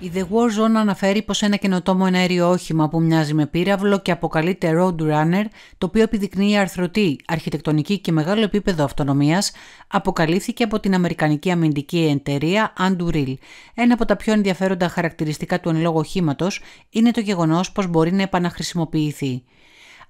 Η The War Zone αναφέρει πως ένα καινοτόμο εναέριο όχημα που μοιάζει με πύραυλο και αποκαλείται Road Runner, το οποίο επιδεικνύει αρθρωτή, αρχιτεκτονική και μεγάλο επίπεδο αυτονομίας, αποκαλύφθηκε από την Αμερικανική αμυντική εταιρεία Anduril. Ένα από τα πιο ενδιαφέροντα χαρακτηριστικά του εν οχήματος είναι το γεγονός πως μπορεί να επαναχρησιμοποιηθεί.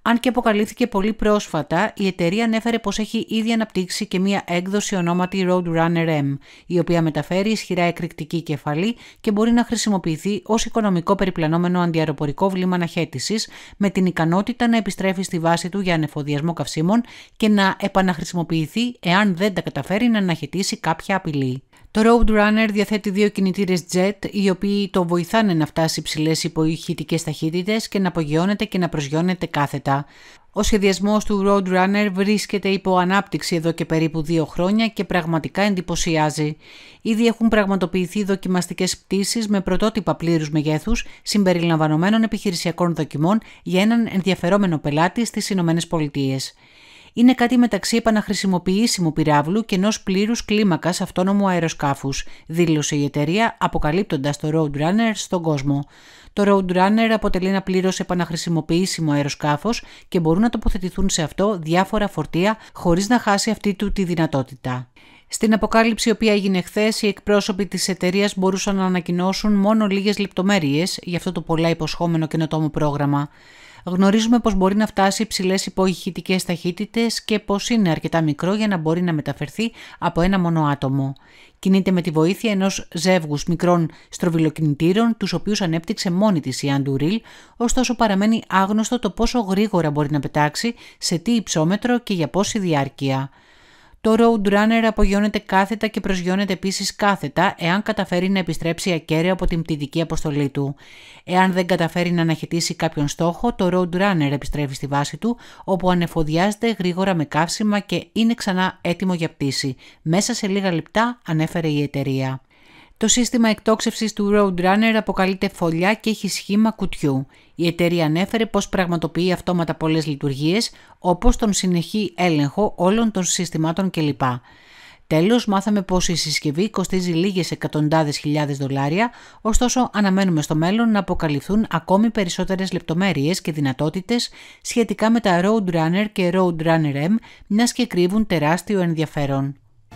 Αν και αποκαλύφθηκε πολύ πρόσφατα, η εταιρεία ανέφερε πως έχει ήδη αναπτύξει και μία έκδοση ονόματι Roadrunner M, η οποία μεταφέρει ισχυρά εκρηκτική κεφαλή και μπορεί να χρησιμοποιηθεί ως οικονομικό περιπλανόμενο αντιαεροπορικό βλήμα αναχέτησης, με την ικανότητα να επιστρέφει στη βάση του για ανεφοδιασμό καυσίμων και να επαναχρησιμοποιηθεί εάν δεν τα καταφέρει να αναχαιτήσει κάποια απειλή. Το Roadrunner διαθέτει δύο κινητήρες jet, οι οποίοι το βοηθάνε να φτάσει ψηλές υποηχητικές ταχύτητες και να απογειώνεται και να προσγειώνεται κάθετα. Ο σχεδιασμός του Roadrunner βρίσκεται υπό ανάπτυξη εδώ και περίπου δύο χρόνια και πραγματικά εντυπωσιάζει. Ήδη έχουν πραγματοποιηθεί δοκιμαστικές πτήσεις με πρωτότυπα πλήρους μεγέθους συμπεριλαμβανομένων επιχειρησιακών δοκιμών για έναν ενδιαφερόμενο πελάτη στις Ηνωμένες Πολιτείες είναι κάτι μεταξύ επαναχρησιμοποιήσιμου πυράβλου και ενός πλήρους κλίμακας αυτόνομου αεροσκάφους, δήλωσε η εταιρεία αποκαλύπτοντας το Roadrunner στον κόσμο. Το Roadrunner αποτελεί ένα πλήρως επαναχρησιμοποιήσιμο αεροσκάφος και μπορούν να τοποθετηθούν σε αυτό διάφορα φορτία χωρίς να χάσει αυτή του τη δυνατότητα. Στην αποκάλυψη, η οποία έγινε χθες, οι εκπρόσωποι της εταιρείας μπορούσαν να ανακοινώσουν μόνο λίγες λεπτομέρειες για αυτό το πολλά υποσχόμενο καινοτόμο πρόγραμμα γνωρίζουμε πως μπορεί να φτάσει υψηλές υπογειχητικές ταχύτητες και πως είναι αρκετά μικρό για να μπορεί να μεταφερθεί από ένα μόνο άτομο. Κινείται με τη βοήθεια ενός ζεύγους μικρών στροβιλοκινητήρων, τους οποίους ανέπτυξε μόνη της η Αντουρίλ, ωστόσο παραμένει άγνωστο το πόσο γρήγορα μπορεί να πετάξει, σε τι υψόμετρο και για πόση διάρκεια. Το Roadrunner απογειώνεται κάθετα και προσγειώνεται επίσης κάθετα εάν καταφέρει να επιστρέψει ακέραιο από την πτυτική αποστολή του. Εάν δεν καταφέρει να αναχαιτήσει κάποιον στόχο, το Roadrunner επιστρέφει στη βάση του, όπου ανεφοδιάζεται γρήγορα με καύσιμα και είναι ξανά έτοιμο για πτήση. Μέσα σε λίγα λεπτά, ανέφερε η εταιρεία. Το σύστημα εκτόξευσης του Roadrunner αποκαλείται φωλιά και έχει σχήμα κουτιού. Η εταιρεία ανέφερε πω πραγματοποιεί αυτόματα πολλές λειτουργίες όπως τον συνεχή έλεγχο όλων των συστημάτων κλπ. Τέλος μάθαμε πως η συσκευή κοστίζει λίγες εκατοντάδες χιλιάδες δολάρια, ωστόσο αναμένουμε στο μέλλον να αποκαλυφθούν ακόμη περισσότερες λεπτομέρειες και δυνατότητες σχετικά με τα Roadrunner και Roadrunner M, μιας και κρύβουν τεράστιο ενδιαφέρον.